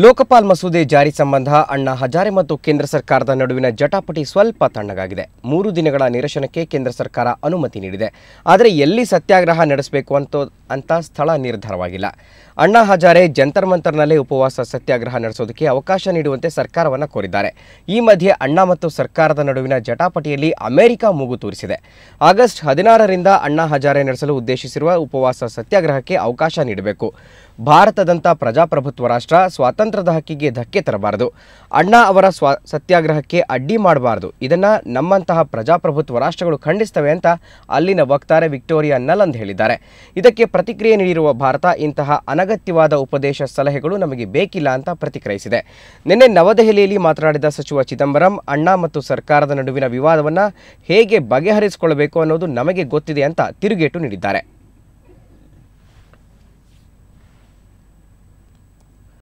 ಲೋಕಪಾಲ್ ಮಸೂದೆ ಜಾರಿ ಸಂಬಂಧ ಅಣ್ಣಾ ಹಜಾರೆ ಮತ್ತು ಕೇಂದ್ರ ಸರ್ಕಾರದ ನಡುವಿನ ಜಟಾಪಟಿ ಸ್ವಲ್ಪ ತಣ್ಣಗಾಗಿದೆ ಮೂರು ದಿನಗಳ ನಿರಶನಕ್ಕೆ ಕೇಂದ್ರ ಸರ್ಕಾರ ಅನುಮತಿ ನೀಡಿದೆ ಆದರೆ ಎಲ್ಲಿ ಸತ್ಯಾಗ್ರಹ ನಡೆಸಬೇಕು ಅಂತ ಅಂತ ಸ್ಥಳ ನಿರ್ಧಾರವಾಗಿಲ್ಲ ಅಣ್ಣಾ ಹಜಾರೆ ಜಂತರ್ ಮಂತರ್ನಲ್ಲೇ ಉಪವಾಸ ಸತ್ಯಾಗ್ರಹ ನಡೆಸೋದಕ್ಕೆ ಅವಕಾಶ ನೀಡುವಂತೆ ಸರ್ಕಾರವನ್ನು ಕೋರಿದ್ದಾರೆ ಈ ಮಧ್ಯೆ ಅಣ್ಣಾ ಮತ್ತು ಸರ್ಕಾರದ ನಡುವಿನ ಜಟಾಪಟಿಯಲ್ಲಿ ಅಮೆರಿಕ ಮೂಗು ತೂರಿಸಿದೆ ಆಗಸ್ಟ್ ಹದಿನಾರರಿಂದ ಅಣ್ಣಾ ಹಜಾರೆ ನಡೆಸಲು ಉದ್ದೇಶಿಸಿರುವ ಉಪವಾಸ ಸತ್ಯಾಗ್ರಹಕ್ಕೆ ಅವಕಾಶ ನೀಡಬೇಕು ಭಾರತದಂಥ ಪ್ರಜಾಪ್ರಭುತ್ವ ರಾಷ್ಟ್ರ ಸ್ವಾತಂತ್ರ್ಯದ ಹಕ್ಕಿಗೆ ಧಕ್ಕೆ ತರಬಾರದು ಅಣ್ಣಾ ಅವರ ಸ್ವಾ ಸತ್ಯಾಗ್ರಹಕ್ಕೆ ಅಡ್ಡಿ ಮಾಡಬಾರದು ಇದನ್ನು ನಮ್ಮಂತಹ ಪ್ರಜಾಪ್ರಭುತ್ವ ರಾಷ್ಟ್ರಗಳು ಖಂಡಿಸ್ತವೆ ಅಂತ ಅಲ್ಲಿನ ವಕ್ತಾರೆ ವಿಕ್ಟೋರಿಯಾ ನಲಂದ್ ಹೇಳಿದ್ದಾರೆ ಇದಕ್ಕೆ ಪ್ರತಿಕ್ರಿಯೆ ನೀಡಿರುವ ಭಾರತ ಇಂತಹ ಅನಗತ್ಯವಾದ ಉಪದೇಶ ಸಲಹೆಗಳು ನಮಗೆ ಬೇಕಿಲ್ಲ ಅಂತ ಪ್ರತಿಕ್ರಿಯಿಸಿದೆ ನಿನ್ನೆ ನವದೆಹಲಿಯಲ್ಲಿ ಮಾತನಾಡಿದ ಸಚಿವ ಚಿದಂಬರಂ ಅಣ್ಣಾ ಮತ್ತು ಸರ್ಕಾರದ ನಡುವಿನ ವಿವಾದವನ್ನು ಹೇಗೆ ಬಗೆಹರಿಸಿಕೊಳ್ಳಬೇಕು ಅನ್ನೋದು ನಮಗೆ ಗೊತ್ತಿದೆ ಅಂತ ತಿರುಗೇಟು ನೀಡಿದ್ದಾರೆ